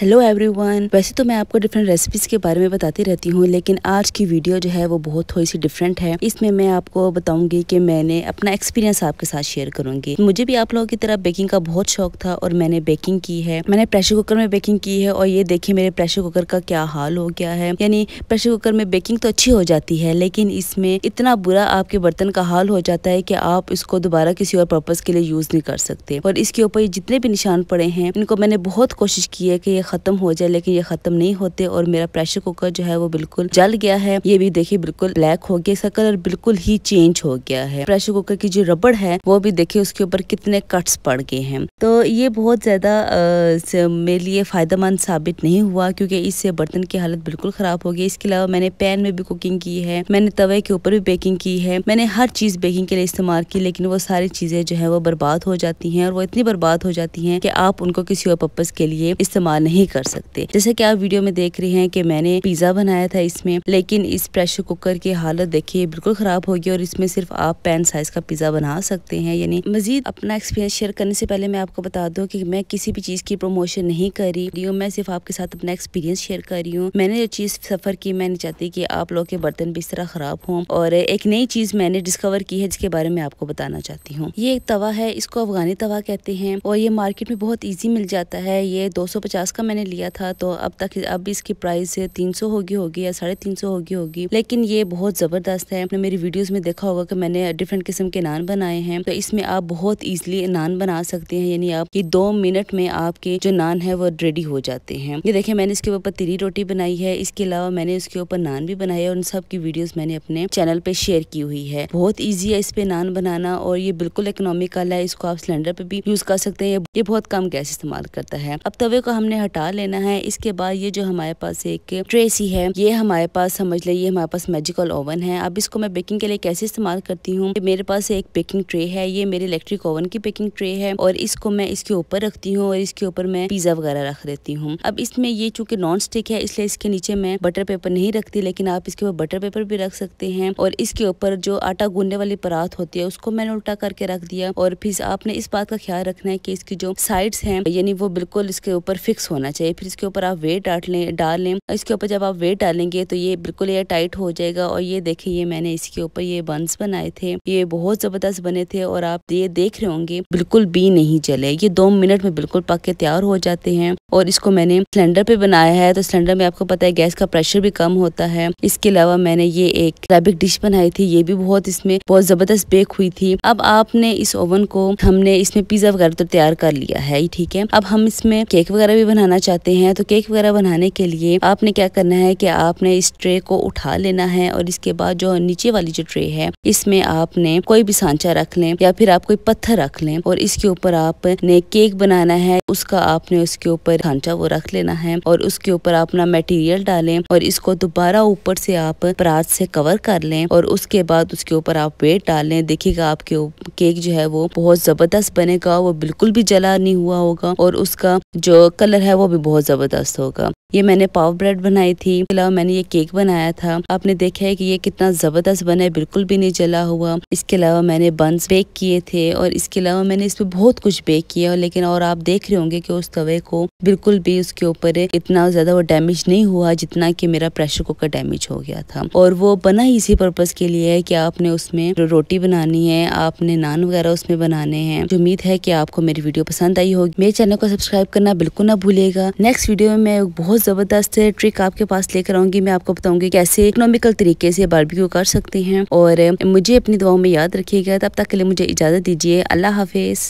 hello everyone वैसे तो मैं आपको डिफरेंट रेसिपीज़ के बारे में बताती रहती हूँ लेकिन आज की वीडियो जो है वो बहुत थोड़ी सी डिफरेंट है इसमें मैं आपको बताऊंगी कि मैंने अपना एक्सपीरियंस आपके साथ शेयर करूंगी मुझे भी आप लोगों की तरह बेकिंग का बहुत शौक था और मैंने बेकिंग की है मैंने प्रेशर कुकर में बेकिंग की है और ये देखिए मेरे प्रेशर कुकर का क्या हाल हो गया है यानी प्रेशर कुकर में बेकिंग तो अच्छी हो जाती है लेकिन इसमें इतना बुरा आपके बर्तन का हाल हो जाता है कि आप इसको दोबारा किसी और पर्पज़ के लिए यूज़ नहीं कर सकते और इसके ऊपर जितने भी निशान पड़े हैं इनको मैंने बहुत कोशिश की है कि ख़त्म हो जाए लेकिन ये ख़त्म नहीं होते और मेरा प्रेशर कुकर जो है वो बिल्कुल जल गया है ये भी देखिए बिल्कुल ब्लैक हो गया इसका कलर बिल्कुल ही चेंज हो गया है प्रेशर कुकर की जो रबड़ है वो भी देखिए उसके ऊपर कितने कट्स पड़ गए हैं तो ये बहुत ज़्यादा मेरे लिए फ़ायदेमंद साबित नहीं हुआ क्योंकि इससे बर्तन की हालत बिल्कुल ख़राब हो गई इसके अलावा मैंने पैन में भी कुकिंग की है मैंने तवे के ऊपर भी बेकिंग की है मैंने हर चीज़ बेकिंग के लिए इस्तेमाल की लेकिन वो सारी चीज़ें जो है वो बर्बाद हो जाती है और वो इतनी बर्बाद हो जाती है कि आप उनको किसी और पर्पज़ के लिए इस्तेमाल नहीं नहीं कर सकते जैसे कि आप वीडियो में देख रहे हैं कि मैंने पिज्जा बनाया था इसमें लेकिन इस प्रेशर कुकर की हालत देखिए बिल्कुल खराब होगी और इसमें सिर्फ आप पैन साइज का पिज्जा बना सकते हैं यानी मजीद अपना एक्सपीरियंस शेयर करने से पहले मैं आपको बता दूँ कि मैं किसी भी चीज की प्रमोशन नहीं कर रही हूँ मैं सिर्फ आपके साथ अपना एक्सपीरियंस शेयर कर रही हूँ मैंने जो चीज सफर की मैं नहीं चाहती की आप लोग के बर्तन भी इस तरह खराब हों और एक नई चीज मैंने डिस्कवर की है जिसके बारे में आपको बताना चाहती हूँ ये एक तवा है इसको अफगानी तवा कहते हैं और ये मार्केट में बहुत ईजी मिल जाता है ये 250 का का मैंने लिया था तो अब तक अब इसकी प्राइस तीन सौ होगी होगी या साढ़े तीन सौ होगी होगी लेकिन ये बहुत ज़बरदस्त है आपने मेरी वीडियोस में देखा होगा कि मैंने डिफरेंट किस्म के नान बनाए हैं तो इसमें आप बहुत ईजिली नान बना सकते हैं यानी आप ये दो मिनट में आपके जो नान है वो रेडी हो जाते हैं ये देखिए मैंने इसके ऊपर तिरी रोटी बनाई है इसके अलावा मैंने इसके ऊपर नान भी बनाई है उन सब की वीडियोज मैंने अपने चैनल पर शेयर की हुई है बहुत ईजी है इस पे नान बनाना और ये बिल्कुल इकोनॉमिकल है इसको आप सिलेंडर पे भी यूज कर सकते हैं ये बहुत कम गैस इस्तेमाल करता है अब तवे को हमने हटा लेना है इसके बाद ये जो हमारे पास एक ट्रे सी है ये हमारे पास समझ लें ये हमारे पास मेजिकल ओवन है अब इसको मैं बेकिंग के लिए कैसे इस्तेमाल करती हूँ मेरे पास एक बेकिंग ट्रे है ये मेरे इलेक्ट्रिक ओवन की बेकिंग ट्रे है और इसको मैं इसके ऊपर रखती हूँ और इसके ऊपर मैं पिज्जा वगैरह रख देती हूँ अब इसमें ये चूंकि नॉन स्टिक है इसलिए इसके नीचे मैं बटर पेपर नहीं रखती लेकिन आप इसके ऊपर बटर पेपर भी रख सकते हैं और इसके ऊपर जो आटा गूंदने वाली परात होती है उसको मैंने उल्टा करके रख दिया और फिर आपने इस बात का ख्याल रखना है कि इसकी जो साइड्स हैं यानी वो बिल्कुल इसके ऊपर फिक्स होना होना चाहिए फिर इसके ऊपर आप वेट डाल लें डाल लें इसके ऊपर जब आप वेट डालेंगे तो ये बिल्कुल ये टाइट हो जाएगा और ये देखिए ये मैंने इसके ऊपर ये बंस बनाए थे ये बहुत ज़बरदस्त बने थे और आप ये देख रहे होंगे बिल्कुल भी नहीं जले ये दो मिनट में बिल्कुल पक के तैयार हो जाते हैं और इसको मैंने सिलेंडर पे बनाया है तो सिलेंडर में आपको पता है गैस का प्रेशर भी कम होता है इसके अलावा मैंने ये एक अरेबिक डिश बनाई थी ये भी बहुत इसमें बहुत ज़बरदस्त बेक हुई थी अब आपने इस ओवन को हमने इसमें पिज़्ज़ा वगैरह तो तैयार कर लिया है ठीक है अब हम इसमें केक वगैरह भी बनाना बनाना चाहते हैं तो केक वगैरह बनाने के लिए आपने क्या करना है कि आपने इस ट्रे को उठा लेना है और इसके बाद जो नीचे वाली जो ट्रे है इसमें आपने कोई भी सांचा रख लें या फिर आप कोई पत्थर रख लें और इसके ऊपर आपने केक बनाना है उसका आपने उसके ऊपर सांचा वो रख लेना है और उसके ऊपर अपना मटेरियल डालें और इसको दोबारा ऊपर से आप परात से कवर कर लें और उसके बाद उसके ऊपर आप वेट डालें देखिएगा आपके केक जो है वो बहुत जबरदस्त बनेगा वो बिल्कुल भी जला नहीं हुआ होगा और उसका जो कलर है वो वो भी बहुत ज़बरदस्त होगा ये मैंने पाव ब्रेड बनाई थी अलावा मैंने ये केक बनाया था आपने देखा है कि ये कितना ज़बरदस्त बना है बिल्कुल भी नहीं जला हुआ इसके अलावा मैंने बंस बेक किए थे और इसके अलावा मैंने इस बहुत कुछ बेक किया लेकिन और आप देख रहे होंगे कि उस तवे को बिल्कुल भी उसके ऊपर इतना ज़्यादा वो डैमेज नहीं हुआ जितना की मेरा प्रेशर कुकर डैमेज हो गया था और वो बना ही इसी पर्पज़ के लिए है की आपने उसमें रोटी बनानी है आपने नान वगैरह उसमें बनाने हैं उम्मीद है की आपको मेरी वीडियो पसंद आई होगी मेरे चैनल को सब्सक्राइब करना बिल्कुल ना भूले कीजिएगा नेक्स्ट वीडियो में मैं बहुत जबरदस्त ट्रिक आपके पास लेकर आऊंगी मैं आपको बताऊंगी कैसे इकोनॉमिकल तरीके से बारबेक्यू कर सकते हैं और मुझे अपनी दुआओं में याद रखिएगा तब तक के लिए मुझे इजाजत दीजिए अल्लाह हाफिज